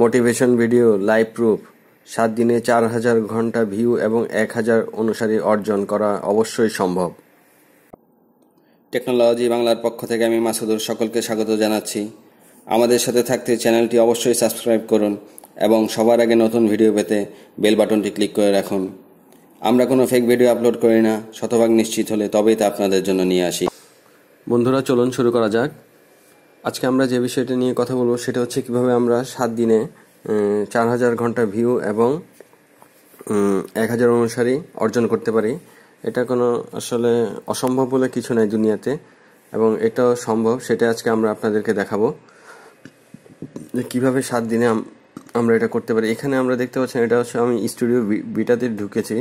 motivation video live proof সাত দিনে চার হাজার ঘন্টা ভিউ এবং এক হাজার অনুসারী অর্জন করা অবশ্যই সম্ভব টেকনোলজি বাংলার পক্ষ থেকে আমি মাসুদুর সকলকে স্বাগত জানাচ্ছি আমাদের সাথে থাকতে চ্যানেলটি অবশ্যই সাবস্ক্রাইব করুন এবং সবার আগে নতুন ভিডিও পেতে বেল বাটনটি ক্লিক করে রাখুন আমরা কোনো ফেক ভিডিও আপলোড করি না শতভাগ নিশ্চিত হলে তবেই তা আপনাদের জন্য নিয়ে আসি বন্ধুরা চলুন শুরু করা যাক আজকে আমরা যে বিষয়টা নিয়ে কথা বলবো সেটা হচ্ছে কিভাবে আমরা সাত দিনে চার হাজার ঘন্টা ভিউ এবং এক হাজার অনুসারী অর্জন করতে পারি এটা কোনো আসলে অসম্ভব বলে কিছু নাই দুনিয়াতে এবং এটাও সম্ভব সেটা আজকে আমরা আপনাদেরকে দেখাবো যে কীভাবে সাত দিনে আমরা এটা করতে পারি এখানে আমরা দেখতে পাচ্ছি এটা হচ্ছে আমি স্টুডিও বিটাতে ঢুকেছি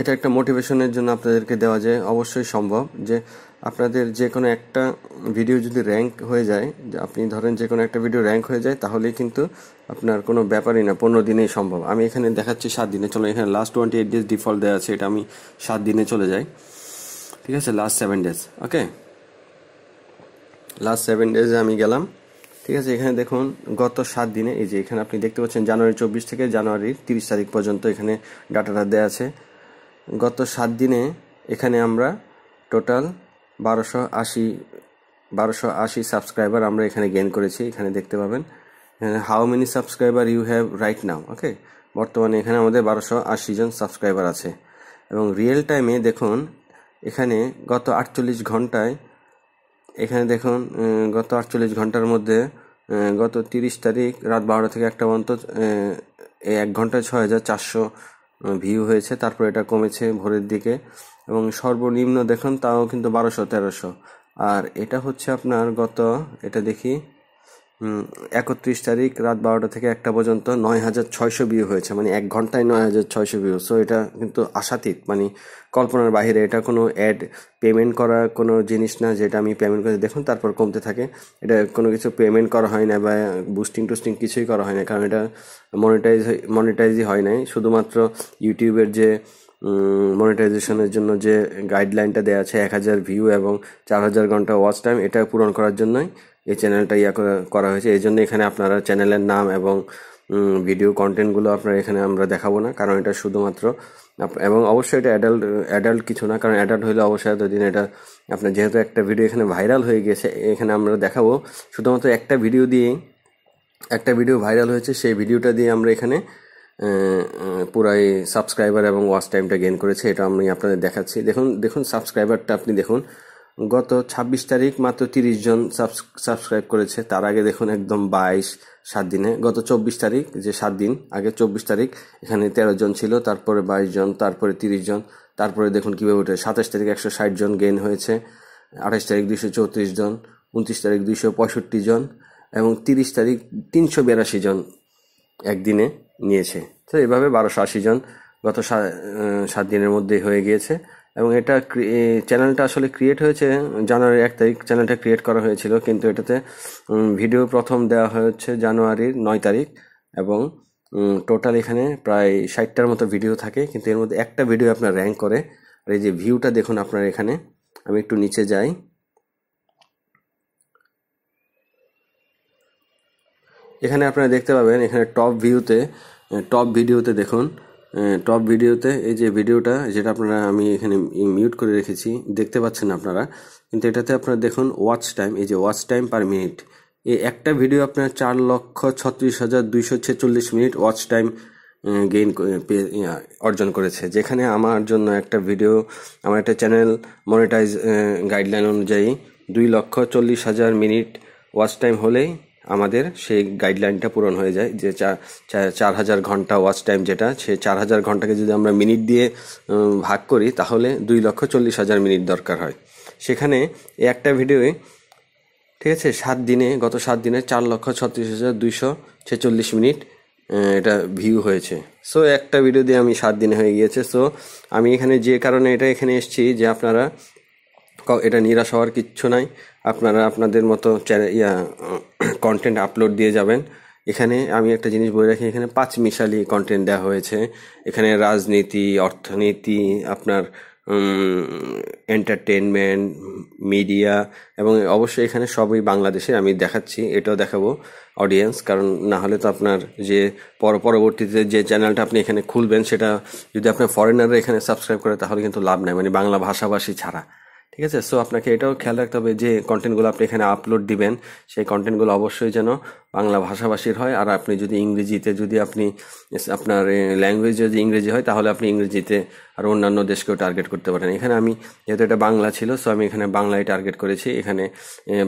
এটা একটা মোটিভেশনের জন্য আপনাদেরকে দেওয়া যায় অবশ্যই সম্ভব যে আপনাদের যে কোনো একটা ভিডিও যদি র্যাঙ্ক হয়ে যায় আপনি ধরেন যে কোনো একটা ভিডিও র্যাঙ্ক হয়ে যায় তাহলেই কিন্তু আপনার কোনো ব্যাপারই না পনেরো দিনেই সম্ভব আমি এখানে দেখাচ্ছি সাত দিনে চলে এখানে last twenty eight days default দেওয়া আছে এটা আমি সাত দিনে চলে যাই ঠিক আছে last seven days okay last seven ডেজে আমি গেলাম ঠিক আছে এখানে দেখুন গত সাত দিনে এই যে এখানে আপনি দেখতে পাচ্ছেন জানুয়ারি চব্বিশ থেকে জানুয়ারির তিরিশ তারিখ পর্যন্ত এখানে ডাটাটা দেওয়া আছে গত সাত দিনে এখানে আমরা টোটাল বারোশো আশি বারোশো আশি সাবস্ক্রাইবার আমরা এখানে গেন করেছি এখানে দেখতে পাবেন how many subscriber you have right now okay বর্তমানে এখানে আমাদের বারোশো আশি জন সাবস্ক্রাইবার আছে এবং রিয়েল টাইমে দেখুন এখানে গত আটচল্লিশ ঘন্টায় এখানে দেখুন গত আটচল্লিশ ঘন্টার মধ্যে গত তিরিশ তারিখ রাত বারোটা থেকে একটা পর্যন্ত এক ঘন্টায় ছয় হাজার চারশো ভিউ হয়েছে তারপর এটা কমেছে ভোরের দিকে এবং সর্বনিম্ন দেখুন তাও কিন্তু বারোশো তেরোশো আর এটা হচ্ছে আপনার গত এটা দেখি একত্রিশ তারিখ রাত বারোটা থেকে একটা পর্যন্ত নয় হাজার ছয়শো ভিউ হয়েছে মানে এক ঘন্টায় নয় হাজার ছয়শো ভিউ সো এটা কিন্তু আশাতীত মানে কল্পনার বাহিরে এটা কোনো অ্যাড পেমেন্ট করা কোনো জিনিস না যেটা আমি পেমেন্ট করে দেখুন তারপর কমতে থাকে এটা কোনো কিছু পেমেন্ট করা হয় না বা বুস্টিং টুস্টিং কিছুই করা হয় না কারণ এটা মনিটাইজ মনিটাইজই হয় নাই শুধুমাত্র ইউটিউবের যে মনিটাইজেশনের জন্য যে গাইডলাইনটা দেওয়া আছে এক হাজার ভিউ এবং চার হাজার ঘন্টা ওয়াচ টাইম এটা পূরণ করার জন্যই এই চ্যানেলটা ইয়া করা হয়েছে এই জন্য এখানে আপনারা চ্যানেলের নাম এবং ভিডিও কন্টেন্টগুলো আপনারা এখানে আমরা দেখাবো না কারণ এটা শুধুমাত্র এবং অবশ্যই এটা অ্যাডাল্ট অ্যাডাল্ট কিছু না কারণ অ্যাডাল্ট হলে অবশ্যই দিন এটা আপনার যেহেতু একটা ভিডিও এখানে ভাইরাল হয়ে গেছে এখানে আমরা দেখাবো শুধুমাত্র একটা ভিডিও দিয়ে একটা ভিডিও ভাইরাল হয়েছে সেই ভিডিওটা দিয়ে আমরা এখানে পুরাই সাবস্ক্রাইবার এবং ওয়াচ টাইমটা গেন করেছে এটা আমি আপনাদের দেখাচ্ছি দেখুন দেখুন সাবস্ক্রাইবারটা আপনি দেখুন গত ২৬ তারিখ মাত্র তিরিশ জন সাবস্ক্রাইব করেছে তার আগে দেখুন একদম বাইশ সাত দিনে গত চব্বিশ তারিখ যে সাত দিন আগে চব্বিশ তারিখ এখানে তেরো জন ছিল তারপরে বাইশ জন তারপরে তিরিশ জন তারপরে দেখুন কীভাবে উঠে সাতাশ তারিখ একশো ষাট জন গেইন হয়েছে আঠাশ তারিখ দুইশো চৌত্রিশ জন উনত্রিশ তারিখ দুইশো পঁয়ষট্টি জন এবং তিরিশ তারিখ তিনশো বিরাশি জন একদিনে নিয়েছে তো এভাবে বারোশো আশি জন গত সাত দিনের মধ্যে হয়ে গিয়েছে এবং এটা চ্যানেলটা আসলে ক্রিয়েট হয়েছে জানুয়ারির এক তারিখ চ্যানেলটা ক্রিয়েট করা হয়েছিল কিন্তু এটাতে ভিডিও প্রথম দেওয়া হয়েছে জানুয়ারির নয় তারিখ এবং টোটাল এখানে প্রায় ষাটটার মতো ভিডিও থাকে কিন্তু এর মধ্যে একটা ভিডিও আপনার র্যাঙ্ক করে আর এই যে ভিউটা দেখুন আপনার এখানে আমি একটু নিচে যাই এখানে আপনারা দেখতে পাবেন এখানে টপ ভিউতে টপ ভিডিওতে দেখুন টপ ভিডিওতে এই যে ভিডিওটা যেটা আপনারা আমি এখানে মিউট করে রেখেছি দেখতে পাচ্ছেন আপনারা কিন্তু এটাতে আপনারা দেখুন ওয়াচ টাইম এই যে ওয়াচ টাইম পার মিনিট এই একটা ভিডিও আপনার চার লক্ষ ছত্রিশ হাজার দুইশো ছেচল্লিশ মিনিট ওয়াচ টাইম গেইন অর্জন করেছে যেখানে আমার জন্য একটা ভিডিও আমার একটা চ্যানেল মনিটাইজ গাইডলাইন অনুযায়ী দুই লক্ষ চল্লিশ হাজার মিনিট ওয়াচ টাইম হলেই আমাদের সেই গাইডলাইনটা পূরণ হয়ে যায় যে চার হাজার ঘন্টা ওয়াচ টাইম যেটা সে চার হাজার ঘন্টাকে যদি আমরা মিনিট দিয়ে ভাগ করি তাহলে দুই লক্ষ চল্লিশ হাজার মিনিট দরকার হয় সেখানে একটা ভিডিওয়ে ঠিক আছে সাত দিনে গত সাত দিনে চার লক্ষ ছত্রিশ হাজার দুইশো ছেচল্লিশ মিনিট এটা ভিউ হয়েছে সো একটা ভিডিও দিয়ে আমি সাত দিনে হয়ে গিয়েছে সো আমি এখানে যে কারণে এটা এখানে এসেছি যে আপনারা এটা নিরাশ হওয়ার কিচ্ছু নাই আপনারা আপনাদের মতো ইয়া কন্টেন্ট আপলোড দিয়ে যাবেন এখানে আমি একটা জিনিস বলে রাখি এখানে পাঁচ মিশালি কন্টেন্ট দেওয়া হয়েছে এখানে রাজনীতি অর্থনীতি আপনার এন্টারটেনমেন্ট মিডিয়া এবং অবশ্যই এখানে সবই বাংলাদেশে আমি দেখাচ্ছি এটাও দেখাবো অডিয়েন্স কারণ না হলে তো আপনার যে পর পরবর্তীতে যে চ্যানেলটা আপনি এখানে খুলবেন সেটা যদি আপনার ফরেনাররা এখানে সাবস্ক্রাইব করে তাহলে কিন্তু লাভ নাই মানে বাংলা ভাষাভাষী ছাড়া ঠিক আছে সো আপনাকে এটাও খেয়াল রাখতে হবে যে কন্টেন্টগুলো আপনি এখানে আপলোড দিবেন সেই কন্টেন্টগুলো অবশ্যই যেন বাংলা ভাষাভাষীর হয় আর আপনি যদি ইংরেজিতে যদি আপনি আপনার ল্যাঙ্গুয়েজ যদি ইংরেজি হয় তাহলে আপনি ইংরেজিতে আর অন্যান্য দেশকেও টার্গেট করতে পারেন এখানে আমি যেহেতু এটা বাংলা ছিল সো আমি এখানে বাংলায় টার্গেট করেছি এখানে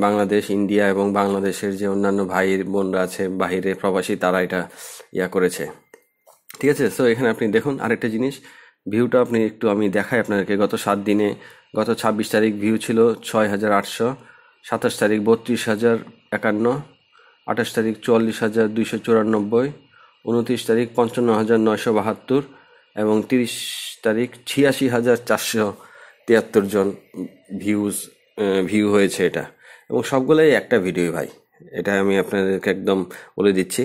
বাংলাদেশ ইন্ডিয়া এবং বাংলাদেশের যে অন্যান্য ভাই বোনরা আছে বাহিরে প্রবাসী তারা এটা ইয়া করেছে ঠিক আছে সো এখানে আপনি দেখুন আরেকটা জিনিস ভিউটা আপনি একটু আমি দেখাই আপনাদেরকে গত সাত দিনে গত ছাব্বিশ তারিখ ভিউ ছিল ছয় হাজার আটশো সাতাশ তারিখ বত্রিশ হাজার একান্ন আঠাশ তারিখ চুয়াল্লিশ হাজার দুইশো চুরানব্বই উনত্রিশ তারিখ পঞ্চান্ন হাজার নয়শো বাহাত্তর এবং তিরিশ তারিখ ছিয়াশি হাজার চারশো তিয়াত্তর জন ভিউজ ভিউ হয়েছে এটা এবং সবগুলোই একটা ভিডিও ভাই এটা আমি আপনাদেরকে একদম বলে দিচ্ছি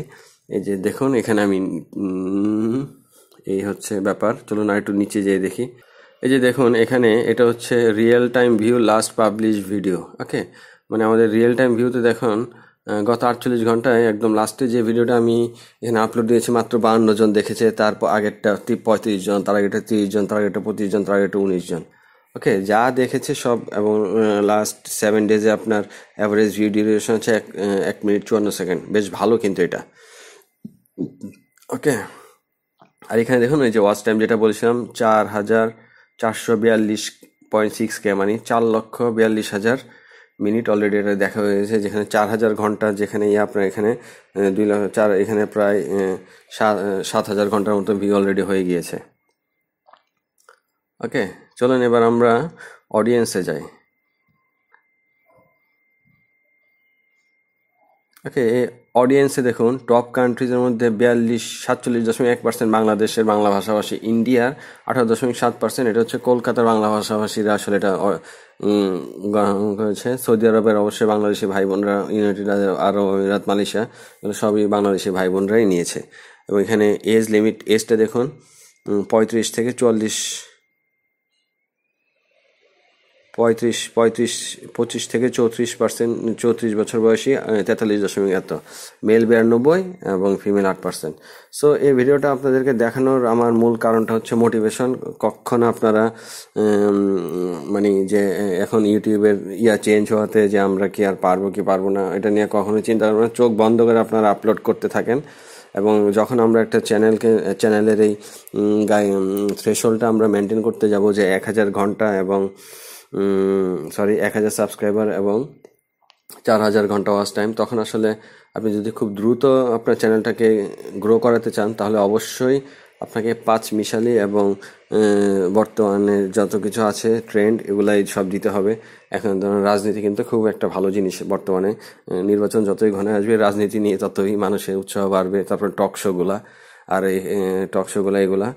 এই যে দেখুন এখানে আমি এই হচ্ছে ব্যাপার চলুন আর একটু নিচে যেয়ে দেখি এই যে দেখুন এখানে এটা হচ্ছে real time view last publish video okay মানে আমাদের রিয়েল টাইম ভিউতে দেখুন গত আটচল্লিশ ঘন্টায় একদম লাস্টে যে ভিডিওটা আমি এখানে আপলোড দিয়েছি মাত্র বান্ন জন দেখেছে তারপর আগেরটা পঁয়ত্রিশ জন তার আগেটা তিরিশ জন তার আগেটা পঁচিশ জন তার আগেটা উনিশ জন ওকে যা দেখেছে সব এবং লাস্ট সেভেন ডেজে আপনার অ্যাভারেজ ভিউ ডিউরেশন হচ্ছে এক এক মিনিট চুয়ান্ন সেকেন্ড বেশ ভালো কিন্তু এটা ওকে আর এখানে দেখুন এই যে ওয়াচ টাইম যেটা বলছিলাম চার হাজার চারশো বিয়াল্লিশ পয়েন্ট সিক্স কে মানে চার লক্ষ বিয়াল্লিশ হাজার মিনিট অলরেডি এটা দেখা হয়েছে যেখানে চার হাজার ঘন্টা যেখানে ইয়ে আপনার এখানে দুই লক্ষ চার এখানে প্রায় সাত হাজার ঘন্টার মতো ভিউ অলরেডি হয়ে গিয়েছে ওকে চলুন এবার আমরা অডিয়েন্সে যাই ওকে অডিয়েন্সে দেখুন টপ কান্ট্রিজের মধ্যে বিয়াল্লিশ সাতচল্লিশ দশমিক এক পার্সেন্ট বাংলাদেশের বাংলা ভাষাভাষী ইন্ডিয়ার আঠারো দশমিক সাত পার্সেন্ট এটা হচ্ছে কলকাতার বাংলা ভাষাভাষীরা আসলে এটা গ্রহণ করেছে সৌদি আরবের অবশ্যই বাংলাদেশি ভাই বোনরা ইউনাইটেড আরব আমিরাত মালয়েশিয়া এগুলো সবই বাংলাদেশি ভাই বোনরাই নিয়েছে এবং এখানে এজ লিমিট এজটা দেখুন পঁয়ত্রিশ থেকে চুয়াল্লিশ পঁয়ত্রিশ পঁয়ত্রিশ পঁচিশ থেকে চৌত্রিশ পার্সেন্ট চৌত্রিশ বছর বয়সী তেতাল্লিশ দশমিক এত মেল বিরানব্বই এবং ফিমেল আট পার্সেন্ট সো এই ভিডিওটা আপনাদেরকে দেখানোর আমার মূল কারণটা হচ্ছে মোটিভেশন কখন আপনারা মানে যে এখন ইউটিউবের ইয়া চেঞ্জ হওয়াতে যে আমরা কি আর পারবো কি পারবো না এটা নিয়ে কখনো চিন্তা করবেন চোখ বন্ধ করে আপনারা আপলোড করতে থাকেন এবং যখন আমরা একটা চ্যানেলকে চ্যানেলের এই থ্রেশোলটা আমরা মেনটেন করতে যাব যে এক হাজার ঘন্টা এবং সরি এক হাজার সাবস্ক্রাইবার এবং চার হাজার ঘন্টা ওয়াশ টাইম তখন আসলে আপনি যদি খুব দ্রুত আপনার চ্যানেলটাকে গ্রো করাতে চান তাহলে অবশ্যই আপনাকে পাঁচ মিশালি এবং বর্তমানে যত কিছু আছে ট্রেন্ড এগুলাই সব দিতে হবে এখন ধরুন রাজনীতি কিন্তু খুব একটা ভালো জিনিস বর্তমানে নির্বাচন যতই ঘনে আসবে রাজনীতি নিয়ে ততই মানুষের উৎসাহ বাড়বে তারপর টক শোগুলা আর এই টক শোগুলা এগুলা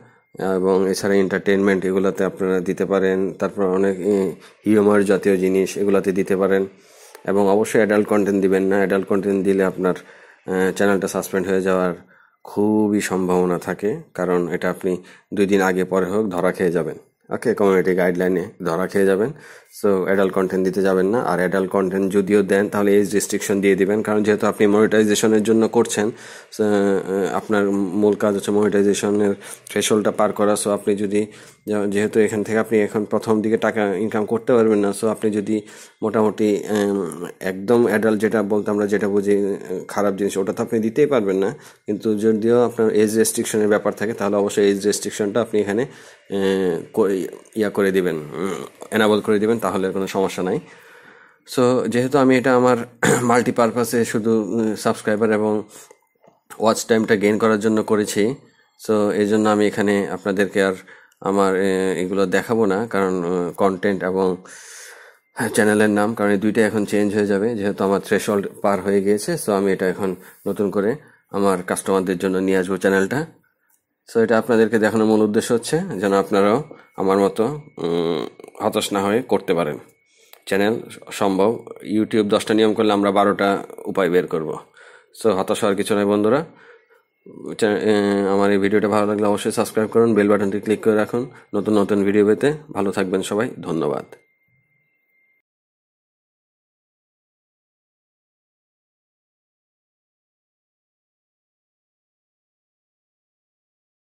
এবং এছাড়া এন্টারটেনমেন্ট এগুলোতে আপনারা দিতে পারেন তারপর অনেক হিউমার জাতীয় জিনিস এগুলোতে দিতে পারেন এবং অবশ্যই অ্যাডাল্ট কন্টেন্ট দিবেন না অ্যাডাল্ট কন্টেন্ট দিলে আপনার চ্যানেলটা সাসপেন্ড হয়ে যাওয়ার খুবই সম্ভাবনা থাকে কারণ এটা আপনি দুই দিন আগে পরে হোক ধরা খেয়ে যাবেন ওকে কমিউনিটি গাইডলাইনে ধরা খেয়ে যাবেন সো অ্যাডাল্ট কন্টেন্ট দিতে যাবেন না আর অ্যাডাল্ট কন্টেন্ট যদিও দেন তাহলে এজ রেস্ট্রিকশন দিয়ে দিবেন কারণ যেহেতু আপনি মনিটাইজেশনের জন্য করছেন আপনার মূল কাজ হচ্ছে মনিটাইজেশনের থ্রেশলটা পার করা সো আপনি যদি যেহেতু এখান থেকে আপনি এখন প্রথম দিকে টাকা ইনকাম করতে পারবেন না সো আপনি যদি মোটামুটি একদম অ্যাডাল্ট যেটা বলতে আমরা যেটা বুঝি খারাপ জিনিস ওটা তো আপনি দিতেই পারবেন না কিন্তু যদিও আপনার এজ রেস্ট্রিকশনের ব্যাপার থাকে তাহলে অবশ্যই এজ রেস্ট্রিকশনটা আপনি এখানে ইয়া করে দিবেন অ্যানাবল করে দেবেন তাহলে কোনো সমস্যা নাই সো যেহেতু আমি এটা আমার মাল্টিপারপাসে শুধু সাবস্ক্রাইবার এবং ওয়াচ টাইমটা গেইন করার জন্য করেছি সো এই জন্য আমি এখানে আপনাদেরকে আর আমার এগুলো দেখাবো না কারণ কন্টেন্ট এবং চ্যানেলের নাম কারণ এই দুইটা এখন চেঞ্জ হয়ে যাবে যেহেতু আমার থ্রেশল্ড পার হয়ে গিয়েছে সো আমি এটা এখন নতুন করে আমার কাস্টমারদের জন্য নিয়ে আসবো চ্যানেলটা সো এটা আপনাদেরকে দেখানোর মূল উদ্দেশ্য হচ্ছে যেন আপনারাও আমার মতো হতাশ না হয়ে করতে পারেন চ্যানেল সম্ভব ইউটিউব দশটা নিয়ম করলে আমরা বারোটা উপায় বের করব সো হতাশ হওয়ার কিছু নয় বন্ধুরা আমার এই ভিডিওটা ভালো লাগলে অবশ্যই সাবস্ক্রাইব করুন বেল বাটনটি ক্লিক করে রাখুন নতুন নতুন ভিডিও পেতে ভালো থাকবেন সবাই ধন্যবাদ